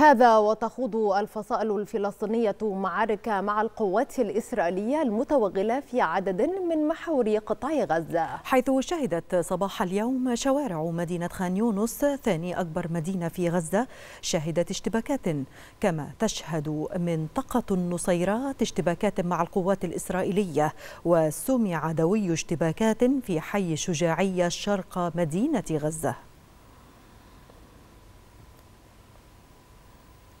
هذا وتخوض الفصائل الفلسطينية معارك مع القوات الإسرائيلية المتوغلة في عدد من محاور قطاع غزة حيث شهدت صباح اليوم شوارع مدينة خان يونس ثاني أكبر مدينة في غزة شهدت اشتباكات كما تشهد منطقة النصيرات اشتباكات مع القوات الإسرائيلية وسمع دوي اشتباكات في حي شجاعية شرق مدينة غزة